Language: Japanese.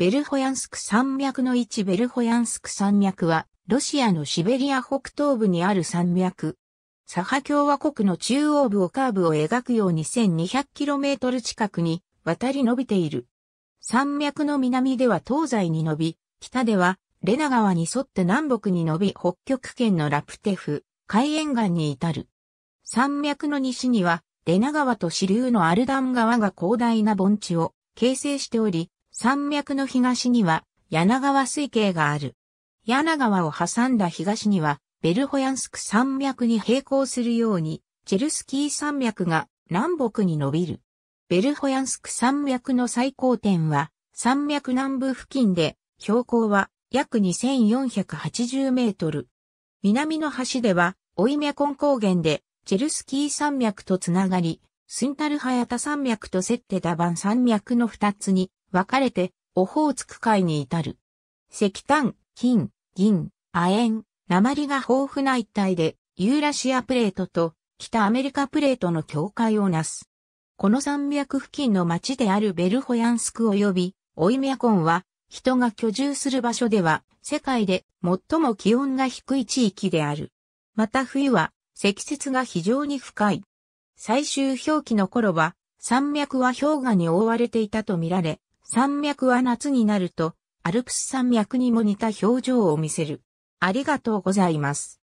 ベルホヤンスク山脈の一ベルホヤンスク山脈は、ロシアのシベリア北東部にある山脈。サハ共和国の中央部をカーブを描くように 1200km 近くに渡り伸びている。山脈の南では東西に伸び、北ではレナ川に沿って南北に伸び北極圏のラプテフ、海沿岸に至る。山脈の西にはレナ川と支流のアルダン川が広大な盆地を形成しており、山脈の東には柳川水系がある。柳川を挟んだ東にはベルホヤンスク山脈に並行するようにチェルスキー山脈が南北に伸びる。ベルホヤンスク山脈の最高点は山脈南部付近で標高は約2480メートル。南の端ではオイャコン高原でチェルスキー山脈とつながり、スンタルハヤタ山脈とセッテダバン山脈の二つに分かれて、オホーツク海に至る。石炭、金、銀、亜鉛、鉛が豊富な一帯で、ユーラシアプレートと北アメリカプレートの境界をなす。この山脈付近の町であるベルホヤンスク及びオイミャコンは、人が居住する場所では、世界で最も気温が低い地域である。また冬は、積雪が非常に深い。最終表記の頃は、山脈は氷河に覆われていたとみられ、山脈は夏になると、アルプス山脈にも似た表情を見せる。ありがとうございます。